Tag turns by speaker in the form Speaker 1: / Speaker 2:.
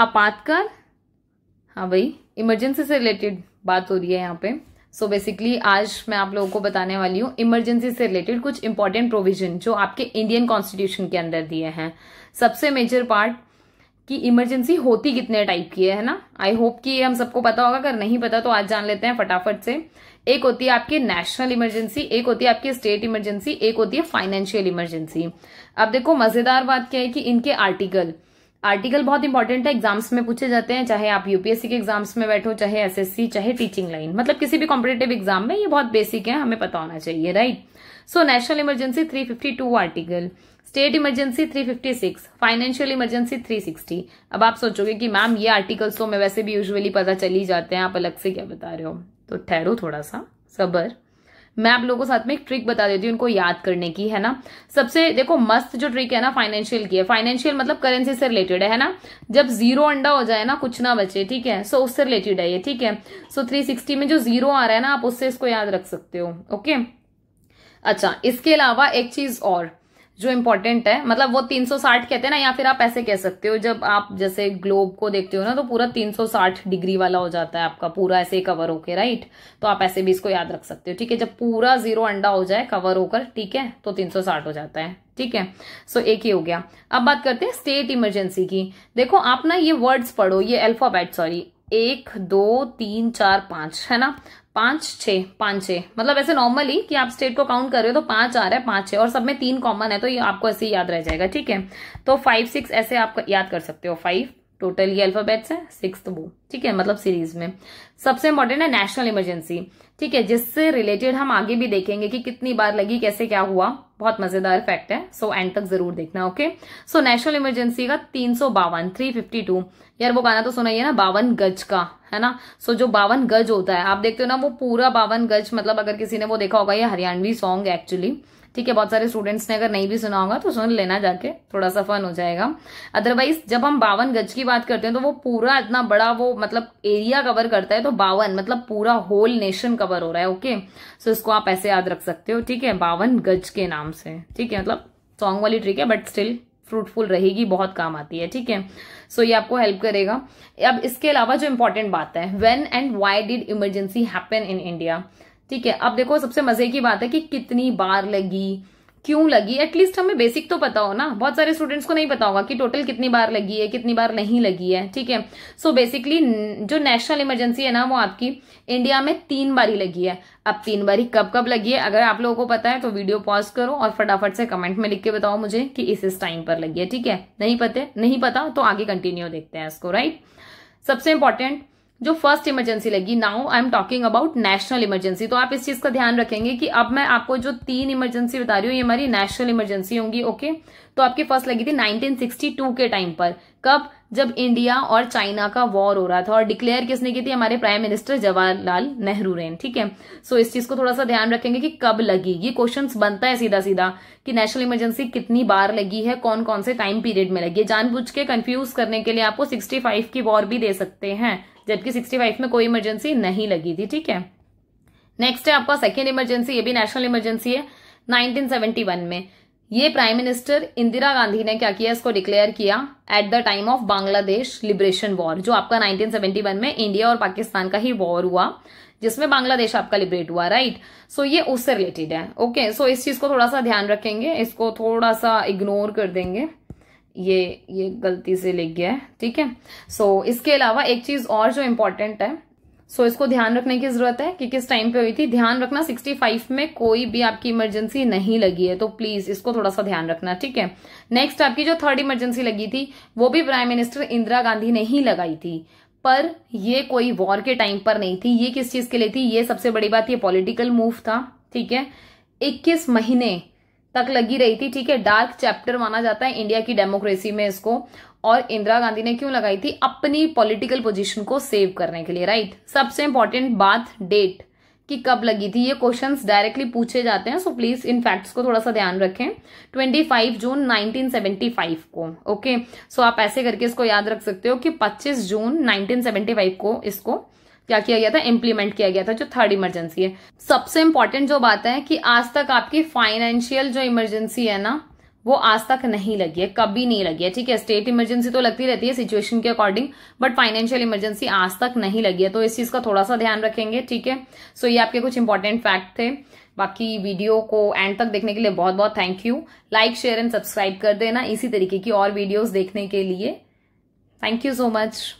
Speaker 1: आपातकाल हाँ भाई इमरजेंसी से रिलेटेड बात हो रही है यहाँ पे सो so बेसिकली आज मैं आप लोगों को बताने वाली हूँ इमरजेंसी से रिलेटेड कुछ इंपॉर्टेंट प्रोविजन जो आपके इंडियन कॉन्स्टिट्यूशन के अंदर दिए हैं सबसे मेजर पार्ट कि इमरजेंसी होती कितने टाइप की है, ना आई होप कि ये हम सबको पता होगा अगर नहीं पता तो आज जान लेते हैं फटाफट से एक होती है आपकी नेशनल इमरजेंसी एक होती है आपकी स्टेट इमरजेंसी एक होती है फाइनेंशियल इमरजेंसी अब देखो मजेदार बात क्या है कि इनके आर्टिकल आर्टिकल बहुत इंपॉर्टेंट है एग्जाम्स में पूछे जाते हैं चाहे आप यूपीएससी के एग्जाम्स में बैठो चाहे एसएससी चाहे टीचिंग लाइन मतलब किसी भी कॉम्पिटेटिव एग्जाम में ये बहुत बेसिक है हमें पता होना चाहिए right so national emergency 352 article state emergency 356 financial emergency 360 अब आप सोचोगे कि मैम ये आर्टिकल्स तो मैं वैसे भी यूजली पता चल ही जाते हैं आप अलग से क्या बता रहे हो तो ठहरो थोड़ा सा सबर मैं आप लोगों के साथ में एक ट्रिक बता देती हूँ उनको याद करने की है ना सबसे देखो मस्त जो ट्रिक है ना फाइनेंशियल की है फाइनेंशियल मतलब करेंसी से रिलेटेड है ना जब जीरो अंडा हो जाए ना कुछ ना बचे ठीक है सो उससे रिलेटेड है ये ठीक है सो थ्री सिक्सटी में जो जीरो आ रहा है ना आप उससे इसको याद रख सकते हो ओके अच्छा इसके अलावा एक चीज और जो इम्पोर्टेंट है मतलब वो 360 कहते हैं ना या फिर आप ऐसे कह सकते हो जब आप जैसे ग्लोब को देखते हो ना तो पूरा 360 डिग्री वाला हो जाता है आपका पूरा ऐसे कवर होके राइट तो आप ऐसे भी इसको याद रख सकते हो ठीक है जब पूरा जीरो अंडा हो जाए कवर होकर ठीक है तो 360 हो जाता है ठीक है सो so, एक ही हो गया अब बात करते हैं स्टेट इमरजेंसी की देखो आप ना ये वर्ड्स पढ़ो ये अल्फाबेट सॉरी एक दो तीन चार पांच है ना पांच छ पांच छे मतलब ऐसे नॉर्मली कि आप स्टेट को काउंट कर रहे हो तो पांच आ रहा है पांच छे और सब में तीन कॉमन है तो ये आपको ऐसे याद रह जाएगा ठीक है तो फाइव सिक्स ऐसे आप याद कर सकते हो फाइव टोटल ये अल्फाबेट्स है सिक्स वो ठीक है मतलब सीरीज में सबसे इंपॉर्टेंट है नेशनल इमरजेंसी ठीक है जिससे रिलेटेड हम आगे भी देखेंगे कि कितनी बार लगी कैसे क्या हुआ बहुत मजेदार फैक्ट है सो so, एंड तक जरूर देखना ओके सो नेशनल इमरजेंसी का तीन सौ बावन थ्री फिफ्टी टू यार वो गाना तो सुना ही है ना बावन गज का है ना सो so, जो बावन गज होता है आप देखते हो ना वो पूरा बावन गज मतलब अगर किसी ने वो देखा होगा ये हरियाणवी सॉन्ग एक्चुअली ठीक है बहुत सारे स्टूडेंट्स ने अगर नहीं भी सुना होगा तो सुन लेना जाके थोड़ा सा फन हो जाएगा अदरवाइज जब हम बावन गज की बात करते हैं तो वो पूरा इतना बड़ा वो मतलब एरिया कवर करता है तो बावन मतलब पूरा होल नेशन कवर हो रहा है ओके सो so, इसको आप ऐसे याद रख सकते हो ठीक है बावन गज के नाम से ठीक है मतलब सॉन्ग वाली ट्रिक है बट स्टिल फ्रूटफुल रहेगी बहुत काम आती है ठीक है सो ये आपको हेल्प करेगा अब इसके अलावा जो इंपॉर्टेंट बात है when and why did emergency happen in India ठीक है अब देखो सबसे मजे की बात है कि कितनी बार लगी क्यों लगी एटलीस्ट हमें बेसिक तो पता हो ना बहुत सारे स्टूडेंट्स को नहीं पता होगा कि टोटल कितनी बार लगी है कितनी बार नहीं लगी है ठीक है सो बेसिकली जो नेशनल इमरजेंसी है ना वो आपकी इंडिया में तीन बारी लगी है अब तीन बारी कब कब लगी है अगर आप लोगों को पता है तो वीडियो पॉज करो और फटाफट से कमेंट में लिख के बताओ मुझे कि इस इस टाइम पर लगी है ठीक है नहीं पते नहीं पता तो आगे कंटिन्यू देखते हैं इसको राइट सबसे इंपॉर्टेंट जो फर्स्ट इमरजेंसी लगी now I am talking about national emergency तो आप इस चीज का ध्यान रखेंगे कि अब मैं आपको जो तीन इमरजेंसी बता रही हूँ ये हमारी नेशनल इमरजेंसी होंगी ओके तो आपकी फर्स्ट लगी थी 1962 के टाइम पर कब जब इंडिया और चाइना का वॉर हो रहा था और डिक्लेयर किसने की थी हमारे प्राइम मिनिस्टर जवाहरलाल नेहरू ने ठीक है सो इस चीज को थोड़ा सा ध्यान रखेंगे कि कब लगी ये क्वेश्चन बनता है सीधा सीधा कि नेशनल इमरजेंसी कितनी बार लगी है कौन कौन से टाइम पीरियड में लगी है जानबूझ के कंफ्यूज करने के लिए आपको सिक्सटी फाइव की वॉर भी दे सकते हैं जबकि सिक्सटी फाइव में कोई इमरजेंसी नहीं लगी थी ठीक है नेक्स्ट है आपका सेकेंड इमरजेंसी ये भी नेशनल इमरजेंसी है 1971 में ये प्राइम मिनिस्टर इंदिरा गांधी ने क्या किया इसको डिक्लेयर किया at the time of Bangladesh liberation war जो आपका 1971 में इंडिया और पाकिस्तान का ही वॉर हुआ जिसमें बांग्लादेश आपका लिबरेट हुआ राइट सो so, ये उससे रिलेटेड है ओके okay, सो so, इस चीज को थोड़ा सा ध्यान रखेंगे इसको थोड़ा सा इग्नोर कर देंगे ये ये गलती से लिख गया है ठीक है सो so, इसके अलावा एक चीज और जो इम्पोर्टेंट है सो so, इसको ध्यान रखने की जरूरत है कि किस टाइम पे हुई थी ध्यान रखना 65 में कोई भी आपकी इमरजेंसी नहीं लगी है तो प्लीज इसको थोड़ा सा ध्यान रखना ठीक है नेक्स्ट आपकी जो थर्ड इमरजेंसी लगी थी वो भी प्राइम मिनिस्टर इंदिरा गांधी ने ही लगाई थी पर ये कोई वॉर के टाइम पर नहीं थी ये किस चीज के लिए थी ये सबसे बड़ी बात ये पॉलिटिकल मूव था ठीक है इक्कीस महीने तक लगी रही थी ठीक है डार्क चैप्टर माना जाता है इंडिया की डेमोक्रेसी में इसको और इंदिरा गांधी ने क्यों लगाई थी अपनी पॉलिटिकल पोजीशन को सेव करने के लिए राइट सबसे इंपॉर्टेंट बात डेट कि कब लगी थी ये क्वेश्चंस डायरेक्टली पूछे जाते हैं सो प्लीज इन फैक्ट्स को थोड़ा सा ध्यान रखें 25 जून 1975 को ओके सो आप ऐसे करके इसको याद रख सकते हो कि 25 जून 1975 को इसको क्या किया गया था इम्प्लीमेंट किया गया था जो थर्ड इमरजेंसी है सबसे इंपॉर्टेंट जो बात है कि आज तक आपकी फाइनेंशियल जो इमरजेंसी है ना वो आज तक नहीं लगी है कभी नहीं लगी है ठीक है स्टेट इमरजेंसी तो लगती रहती है सिचुएशन के अकॉर्डिंग बट फाइनेंशियल इमरजेंसी आज तक नहीं लगी है तो इस चीज का थोड़ा सा ध्यान रखेंगे ठीक है सो ये आपके कुछ इंपॉर्टेंट फैक्ट थे बाकी वीडियो को एंड तक देखने के लिए बहुत बहुत thank you like share and subscribe कर देना इसी तरीके की और वीडियोज देखने के लिए थैंक यू सो मच